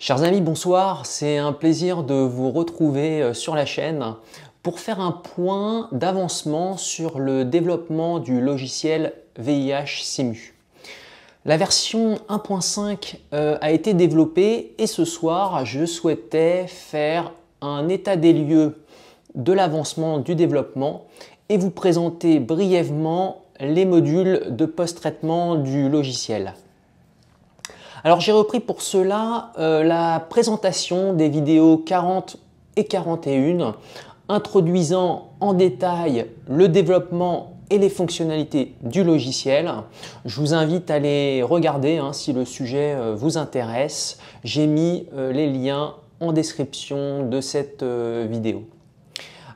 Chers amis, bonsoir. C'est un plaisir de vous retrouver euh, sur la chaîne pour faire un point d'avancement sur le développement du logiciel VIH CMU. La version 1.5 euh, a été développée et ce soir, je souhaitais faire un état des lieux de l'avancement du développement et vous présenter brièvement les modules de post-traitement du logiciel. Alors j'ai repris pour cela euh, la présentation des vidéos 40 et 41, introduisant en détail le développement et les fonctionnalités du logiciel. Je vous invite à les regarder hein, si le sujet euh, vous intéresse. J'ai mis euh, les liens en description de cette vidéo.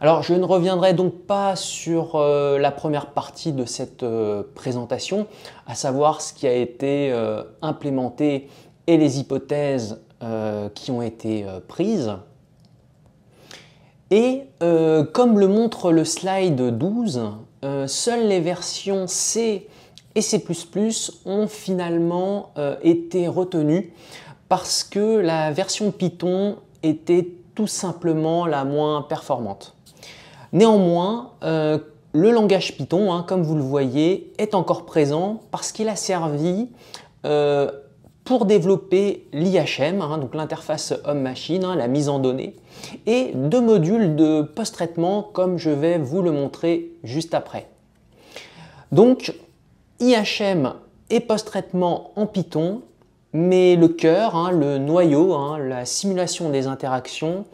Alors je ne reviendrai donc pas sur euh, la première partie de cette euh, présentation, à savoir ce qui a été euh, implémenté et les hypothèses qui ont été prises. Et comme le montre le slide 12, seules les versions C et C++ ont finalement été retenues parce que la version Python était tout simplement la moins performante. Néanmoins, euh, le langage Python, hein, comme vous le voyez, est encore présent parce qu'il a servi euh, pour développer l'IHM, hein, donc l'interface homme-machine, hein, la mise en données, et deux modules de post-traitement comme je vais vous le montrer juste après. Donc IHM et post-traitement en Python, mais le cœur, le noyau, la simulation des interactions,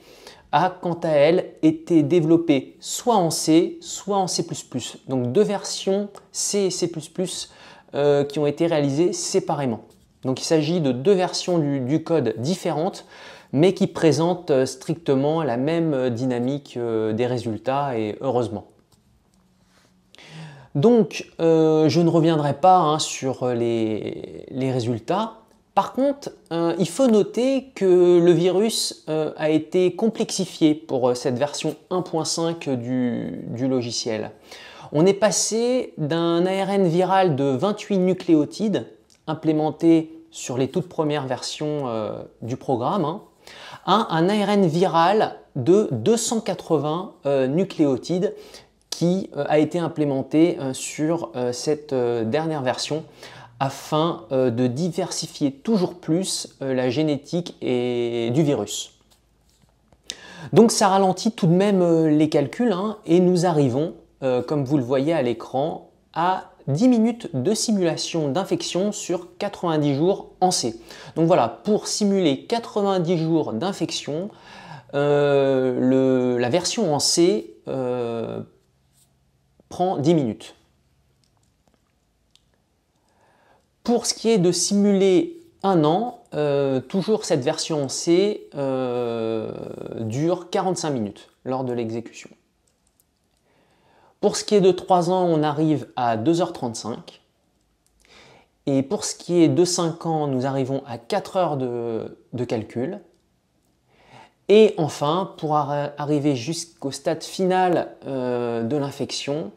a quant à elle été développée soit en C, soit en C++. Donc deux versions C et C++ euh, qui ont été réalisées séparément. Donc il s'agit de deux versions du, code différentes, mais qui présentent euh, strictement la même euh, dynamique des résultats, et heureusement. Donc, je ne reviendrai pas hein, sur les résultats. Par contre, euh, il faut noter que le virus euh, a été complexifié pour euh, cette version 1.5 du, logiciel. On est passé d'un ARN viral de 28 nucléotides implémenté sur les toutes premières versions du programme hein, à un ARN viral de 280 nucléotides qui a été implémenté sur cette dernière version afin euh, de diversifier toujours plus euh, la génétique et du virus. Donc ça ralentit tout de même euh, les calculs hein, et nous arrivons, comme vous le voyez à l'écran, à 10 minutes de simulation d'infection sur 90 jours en C. Donc voilà, pour simuler 90 jours d'infection, la version en C prend 10 minutes. Pour ce qui est de simuler un an, euh, toujours cette version C euh, dure 45 minutes lors de l'exécution. Pour ce qui est de 3 ans, on arrive à 2h35. Et pour ce qui est de 5 ans, nous arrivons à 4 heures de, calcul. Et enfin, pour arriver jusqu'au stade final euh, de l'infection,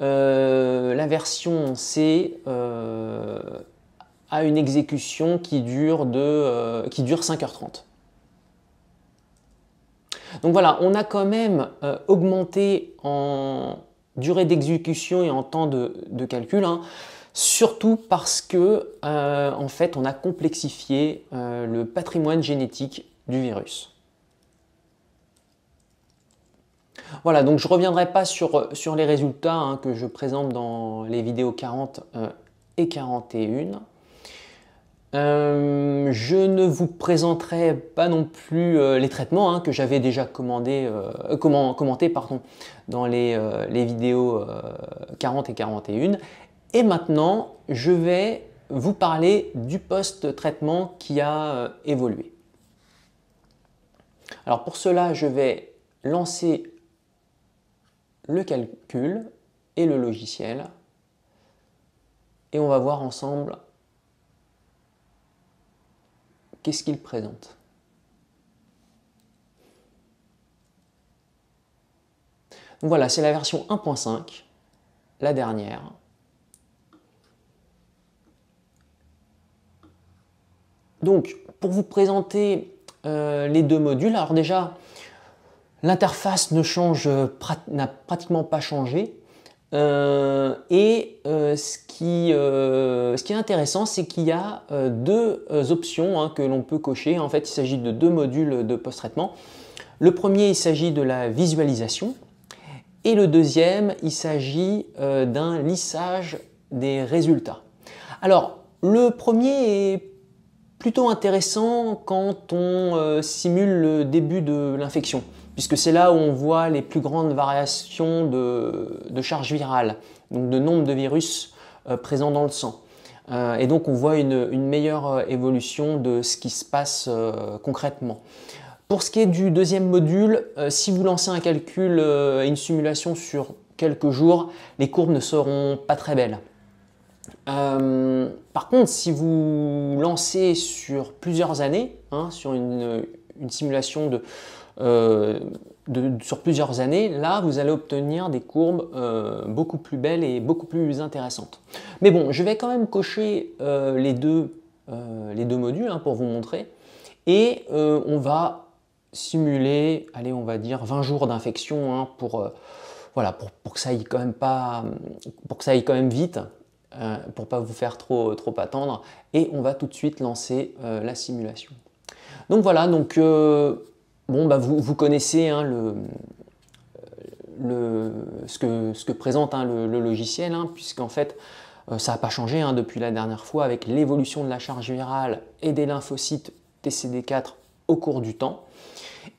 la version C à une exécution qui dure, de, euh, qui dure 5h30. Donc voilà, on a quand même euh, augmenté en durée d'exécution et en temps de, calcul, hein, surtout parce que euh, en fait on a complexifié le patrimoine génétique du virus. Voilà, donc je ne reviendrai pas sur, les résultats hein, que je présente dans les vidéos 40 et 41. Euh, je ne vous présenterai pas non plus euh, les traitements hein, que j'avais déjà commandé, euh, dans les, les vidéos 40 et 41. Et maintenant, je vais vous parler du post-traitement qui a évolué. Alors pour cela, je vais lancer le calcul et le logiciel et on va voir ensemble Qu'est-ce qu'il présente voilà, c'est la version 1.5, la dernière. Donc, pour vous présenter euh, les deux modules, alors déjà, l'interface euh, n'a pratiquement pas changé. Euh, et euh, euh, ce, qui, est intéressant, c'est qu'il y a deux options hein, que l'on peut cocher. En fait, il s'agit de deux modules de post-traitement. Le premier, il s'agit de la visualisation. Et le deuxième, il s'agit d'un lissage des résultats. Alors, le premier est plutôt intéressant quand on euh, simule le début de l'infection, puisque c'est là où on voit les plus grandes variations de, charges charge virale, donc de nombre de virus euh, présents dans le sang. Euh, et donc on voit une, une, meilleure évolution de ce qui se passe concrètement. Pour ce qui est du deuxième module, si vous lancez un calcul et une simulation sur quelques jours, les courbes ne seront pas très belles. Par contre, si vous lancez sur plusieurs années, hein, sur une, simulation euh, de, sur plusieurs années, là, vous allez obtenir des courbes euh, beaucoup plus belles et beaucoup plus intéressantes. Mais bon, je vais quand même cocher euh, les, deux, les deux modules hein, pour vous montrer. Et on va simuler, allez, on va dire 20 jours d'infection hein, pour, voilà, pour, pour, ça quand même pas, pour que ça aille quand même vite. Euh, pour pas vous faire trop, trop attendre. Et on va tout de suite lancer euh, la simulation. Donc voilà, donc euh, bon, bah vous, connaissez hein, le, le, ce, que, ce que présente hein, le, logiciel, hein, puisqu'en fait, ça n'a pas changé depuis la dernière fois avec l'évolution de la charge virale et des lymphocytes TCD4 au cours du temps.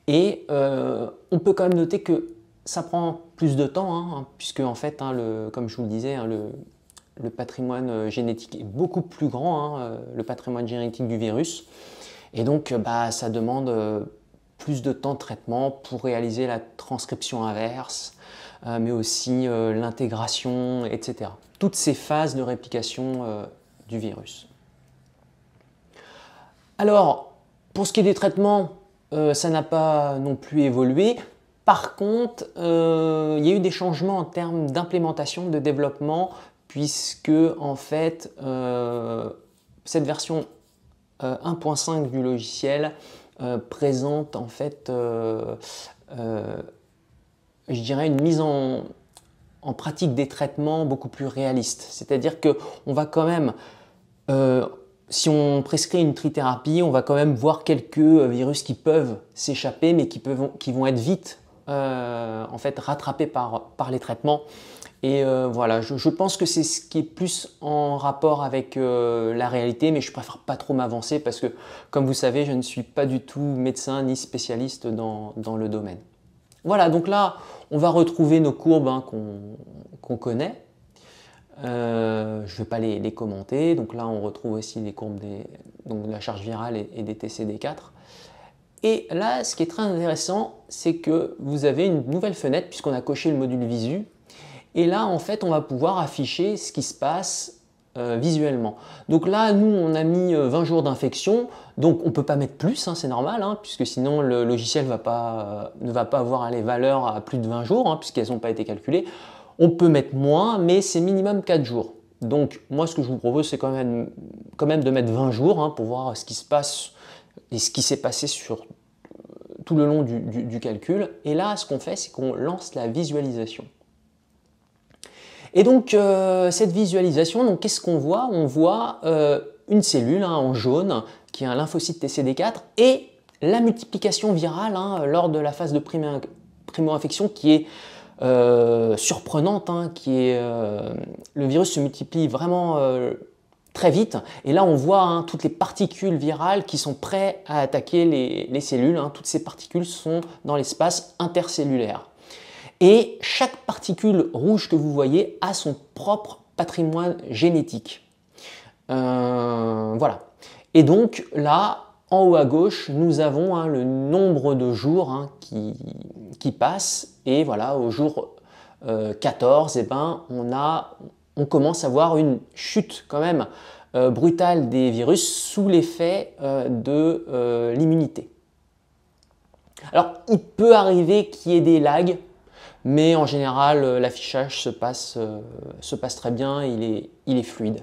Et on peut quand même noter que ça prend plus de temps, puisque en fait, le, comme je vous le disais, le, le patrimoine euh, génétique est beaucoup plus grand, hein, euh, le patrimoine génétique du virus. Et donc, euh, bah, ça demande plus de temps de traitement pour réaliser la transcription inverse, mais aussi l'intégration, etc. Toutes ces phases de réplication du virus. Alors, pour ce qui est des traitements, ça n'a pas non plus évolué. Par contre, il y a eu des changements en termes d'implémentation, de développement puisque en fait euh, cette version 1.5 euh, du logiciel euh, présente en fait je dirais une mise en, pratique des traitements beaucoup plus réaliste c'est à dire que on va quand même si on prescrit une trithérapie, on va quand même voir quelques virus qui peuvent s'échapper, mais qui, vont être vite en fait rattrapés par les traitements. Et euh, voilà, je, pense que c'est ce qui est plus en rapport avec euh, la réalité, mais je préfère pas trop m'avancer parce que, comme vous savez, je ne suis pas du tout médecin ni spécialiste dans, le domaine. Voilà, donc là, on va retrouver nos courbes hein, qu'on connaît. Euh, je ne vais pas les, commenter. Donc là, on retrouve aussi les courbes de la charge virale et des TCD4. Et là, ce qui est très intéressant, c'est que vous avez une nouvelle fenêtre, puisqu'on a coché le module visu, et là, en fait, on va pouvoir afficher ce qui se passe euh, visuellement. Donc là, nous, on a mis 20 euh, jours d'infection, donc on ne peut pas mettre plus, hein, c'est normal, hein, puisque sinon le logiciel euh, ne va pas avoir les valeurs à plus de 20 jours, hein, puisqu'elles n'ont pas été calculées. On peut mettre moins, mais c'est minimum 4 jours. Donc moi, ce que je vous propose, c'est quand même, de mettre 20 jours pour voir ce qui se passe et ce qui s'est passé sur tout le long du calcul. Et là, ce qu'on fait, c'est qu'on lance la visualisation. Et donc euh, cette visualisation, qu'est-ce qu'on voit On voit euh, une cellule hein, en jaune qui est un lymphocyte TCD4 et la multiplication virale hein, lors de la phase de primo-infection qui est euh, surprenante, hein, le virus se multiplie vraiment très vite. Et là, on voit toutes les particules virales qui sont prêtes à attaquer les, cellules. Toutes ces particules sont dans l'espace intercellulaire. Et chaque particule rouge que vous voyez a son propre patrimoine génétique. Euh, voilà. Et donc là, en haut à gauche, nous avons hein, le nombre de jours hein, qui, passent. Et voilà, au jour 14, euh, eh ben, on, a, on commence à voir une chute quand même euh, brutale des virus sous l'effet de l'immunité. Alors, il peut arriver qu'il y ait des lags, mais en général, euh, l'affichage euh, se passe, très bien, il est, il est fluide.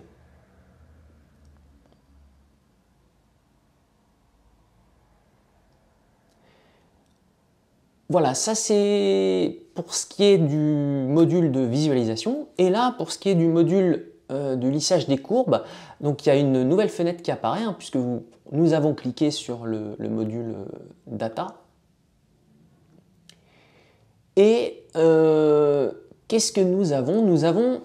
Voilà, ça c'est pour ce qui est du module de visualisation. Et là, pour ce qui est du module euh, de lissage des courbes, donc il y a une nouvelle fenêtre qui apparaît, hein, puisque nous avons cliqué sur le, module data. Et euh, qu'est-ce que nous avons Nous avons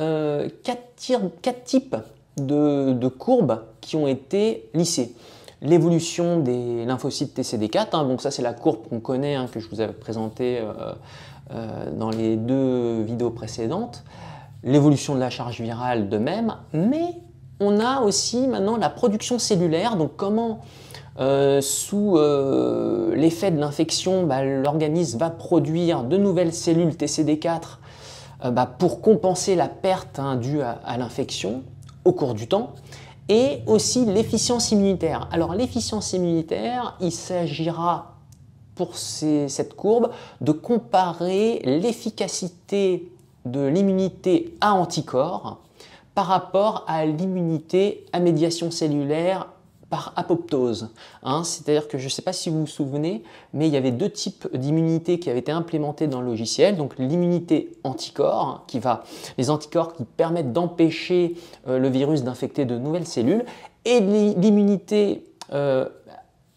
euh, quatre, types de, courbes qui ont été lissées. L'évolution des lymphocytes TCD4, hein, donc ça c'est la courbe qu'on connaît, hein, que je vous avais présentée euh, dans les deux vidéos précédentes. L'évolution de la charge virale de même, mais on a aussi maintenant la production cellulaire, donc comment euh, sous euh, l'effet de l'infection, bah, l'organisme va produire de nouvelles cellules TCD4 euh, bah, pour compenser la perte hein, due à, l'infection au cours du temps, et aussi l'efficience immunitaire. Alors l'efficience immunitaire, il s'agira pour cette courbe de comparer l'efficacité de l'immunité à anticorps par rapport à l'immunité à médiation cellulaire par apoptose. Hein. C'est-à-dire que je ne sais pas si vous vous souvenez, mais il y avait deux types d'immunité qui avaient été implémentés dans le logiciel. Donc l'immunité anticorps, qui va, les anticorps qui permettent d'empêcher euh, le virus d'infecter de nouvelles cellules, et l'immunité euh,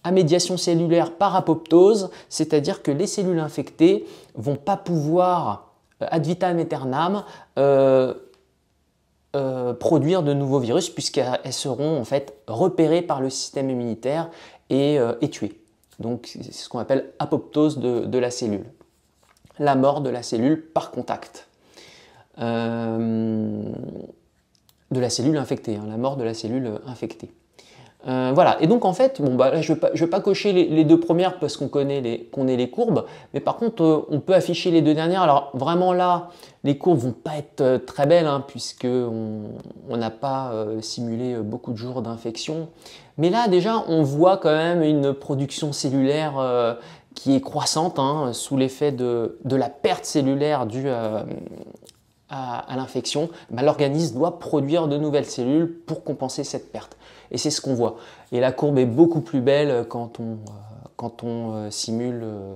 à médiation cellulaire par apoptose, c'est-à-dire que les cellules infectées vont pas pouvoir euh, ad vitam aeternam produire de nouveaux virus puisqu'elles seront en fait repérées par le système immunitaire et, euh, tuées. Donc c'est ce qu'on appelle apoptose de, la cellule. La mort de la cellule par contact. Euh, de la cellule infectée, hein, la mort de la cellule infectée. Euh, voilà. Et donc en fait, bah, je ne vais, pas cocher les, deux premières parce qu'on connaît les, les courbes, mais par contre euh, on peut afficher les deux dernières. Alors vraiment là, les courbes vont pas être euh, très belles hein, puisque on n'a pas simulé beaucoup de jours d'infection. Mais là déjà, on voit quand même une production cellulaire qui est croissante hein, sous l'effet de, la perte cellulaire due à, l'infection, bah, l'organisme doit produire de nouvelles cellules pour compenser cette perte. Et c'est ce qu'on voit. Et la courbe est beaucoup plus belle quand on, euh, euh, simule euh,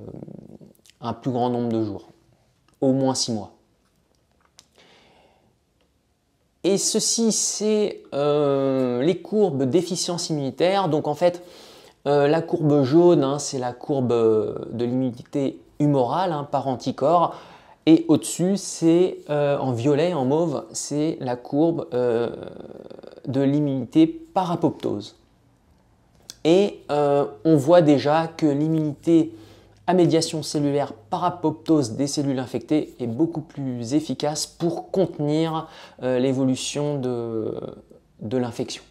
un plus grand nombre de jours, au moins six mois. Et ceci, c'est les courbes d'efficience immunitaire. Donc en fait, la courbe jaune, hein, c'est la courbe de l'immunité humorale hein, par anticorps. Et au-dessus, c'est euh, en violet, en mauve, c'est la courbe euh, de l'immunité par apoptose. Et euh, on voit déjà que l'immunité à médiation cellulaire par apoptose des cellules infectées est beaucoup plus efficace pour contenir l'évolution de l'infection.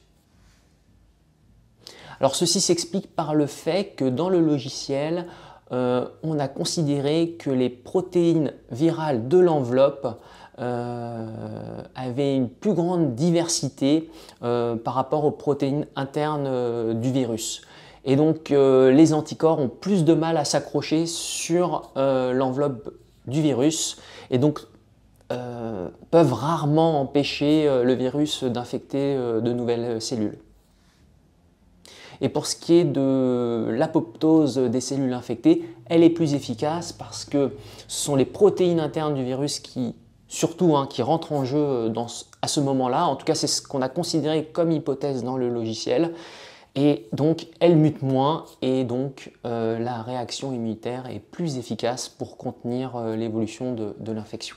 Alors ceci s'explique par le fait que dans le logiciel, euh, on a considéré que les protéines virales de l'enveloppe euh, avaient une plus grande diversité euh, par rapport aux protéines internes du virus. Et donc les anticorps ont plus de mal à s'accrocher sur l'enveloppe du virus et donc peuvent rarement empêcher le virus d'infecter de nouvelles cellules. Et pour ce qui est de l'apoptose des cellules infectées, elle est plus efficace parce que ce sont les protéines internes du virus qui, surtout, hein, qui rentrent en jeu euh, à ce moment-là. En tout cas, c'est ce qu'on a considéré comme hypothèse dans le logiciel. Et donc, elle mute moins et donc euh, la réaction immunitaire est plus efficace pour contenir euh, l'évolution de, l'infection.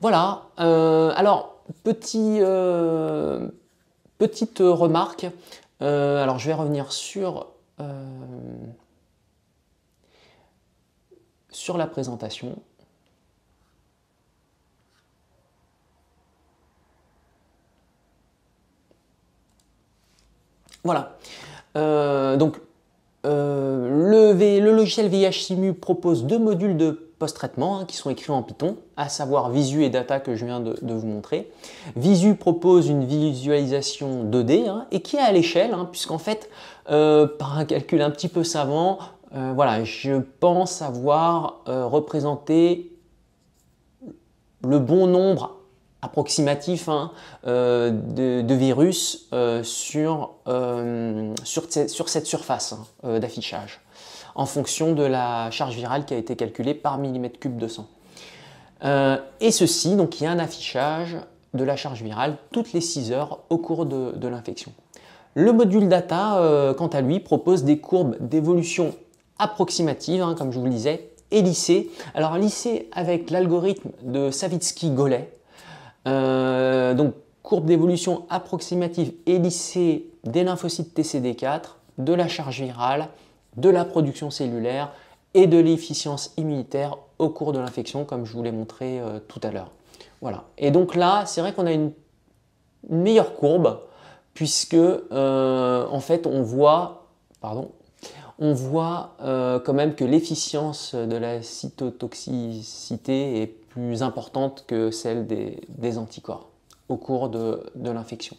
Voilà, alors petit, euh, petite remarque. Euh, alors, je vais revenir sur, euh, sur la présentation. Voilà. donc, euh, le, logiciel VIH Simu propose deux modules de post-traitement hein, qui sont écrits en Python, à savoir Visu et Data que je viens de, vous montrer. Visu propose une visualisation 2D hein, et qui est à l'échelle, hein, puisqu'en fait, euh, par un calcul un petit peu savant, euh, voilà, je pense avoir représenté le bon nombre approximatif hein, euh, de, virus euh, sur, euh, sur, cette surface hein, d'affichage en fonction de la charge virale qui a été calculée par millimètre cube de sang. et ceci, donc il y a un affichage de la charge virale toutes les 6 heures au cours de, l'infection. Le module data, quant à lui, propose des courbes d'évolution approximatives, hein, comme je vous le disais, et lissées. Alors lissées avec l'algorithme de savitsky golet euh, donc, courbe d'évolution approximative et lissée des lymphocytes TCD4, de la charge virale, de la production cellulaire et de l'efficience immunitaire au cours de l'infection, comme je vous l'ai montré euh, tout à l'heure. Voilà. Et donc là, c'est vrai qu'on a une, meilleure courbe, puisque euh, en fait, on voit, pardon, on voit quand même que l'efficience de la cytotoxicité est importante que celle des, anticorps au cours de, l'infection.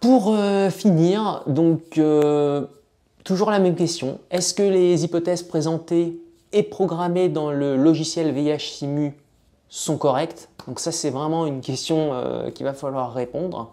Pour euh, finir, donc euh, toujours la même question. Est-ce que les hypothèses présentées et programmées dans le logiciel VH-Simu sont correctes Donc ça, c'est vraiment une question euh, qu'il va falloir répondre.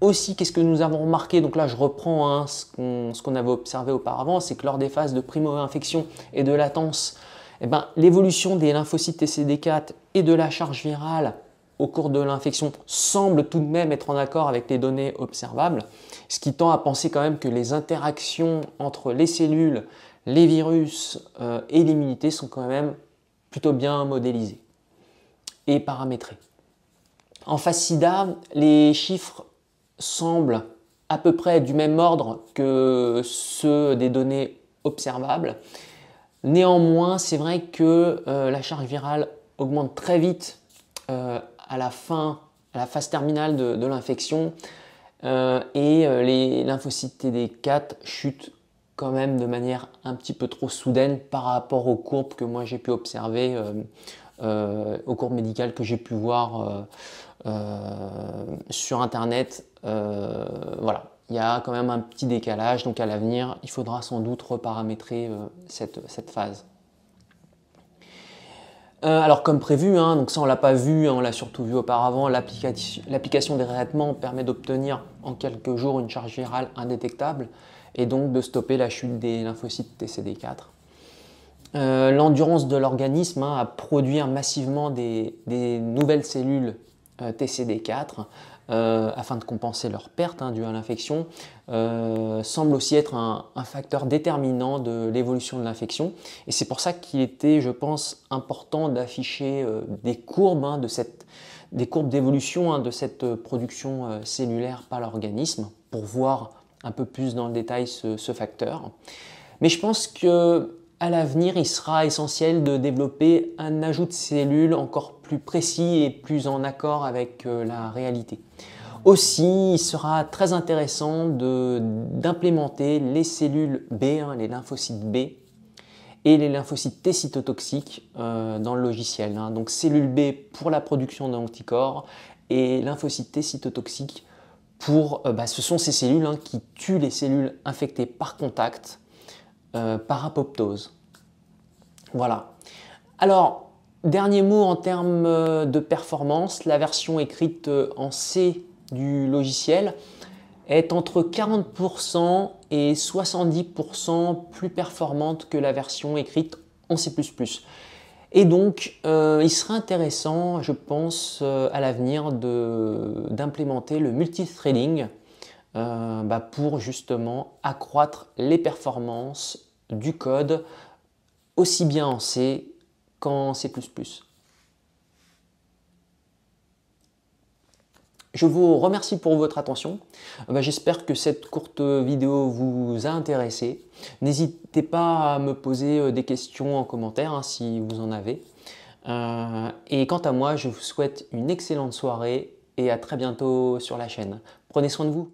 Aussi, qu'est-ce que nous avons remarqué Donc là, je reprends hein, ce qu'on avait observé auparavant, c'est que lors des phases de primo-infection et de latence, eh ben, l'évolution des lymphocytes TCD4 et de la charge virale au cours de l'infection semble tout de même être en accord avec les données observables, ce qui tend à penser quand même que les interactions entre les cellules, les virus euh, et l'immunité sont quand même plutôt bien modélisées et paramétrées. En face SIDA, les chiffres semblent à peu près du même ordre que ceux des données observables. Néanmoins, c'est vrai que euh, la charge virale augmente très vite euh, à la fin, à la phase terminale de, l'infection euh, et les lymphocytes TD4 chutent quand même de manière un petit peu trop soudaine par rapport aux courbes que moi j'ai pu observer, aux courbes médicales que j'ai pu voir sur Internet euh, voilà, il y a quand même un petit décalage, donc à l'avenir, il faudra sans doute reparamétrer euh, cette, phase. Euh, alors comme prévu, hein, donc ça on l'a pas vu, hein, on l'a surtout vu auparavant, l'application des traitements permet d'obtenir en quelques jours une charge virale indétectable et donc de stopper la chute des lymphocytes TCD4. L'endurance de l'organisme à hein, produire massivement des, nouvelles cellules TCD4 euh, afin de compenser leur perte hein, due à l'infection euh, semble aussi être un, facteur déterminant de l'évolution de l'infection. Et c'est pour ça qu'il était, je pense, important d'afficher euh, des courbes hein, de cette, des courbes d'évolution hein, de cette production cellulaire par l'organisme pour voir un peu plus dans le détail ce, ce facteur. Mais je pense que à l'avenir, il sera essentiel de développer un ajout de cellules encore plus précis et plus en accord avec euh, la réalité. Aussi, il sera très intéressant d'implémenter les cellules B, hein, les lymphocytes B et les lymphocytes T cytotoxiques euh, dans le logiciel. Hein. Donc cellules B pour la production d'anticorps et lymphocytes T cytotoxiques pour, euh, bah, ce sont ces cellules hein, qui tuent les cellules infectées par contact, par apoptose. Voilà. Alors, Dernier mot en termes euh, de performance, la version écrite euh, en C du logiciel est entre 40% et 70% plus performante que la version écrite en C++. Et donc, euh, il serait intéressant, je pense, à l'avenir d'implémenter le multithreading bah, pour justement accroître les performances du code aussi bien en C c'est plus plus. Je vous remercie pour votre attention. Euh, bah, j'espère que cette courte vidéo vous a intéressé. N'hésitez pas à me poser euh, des questions en commentaire hein, si vous en avez. Euh, et quant à moi, je vous souhaite une excellente soirée et à très bientôt sur la chaîne. Prenez soin de vous.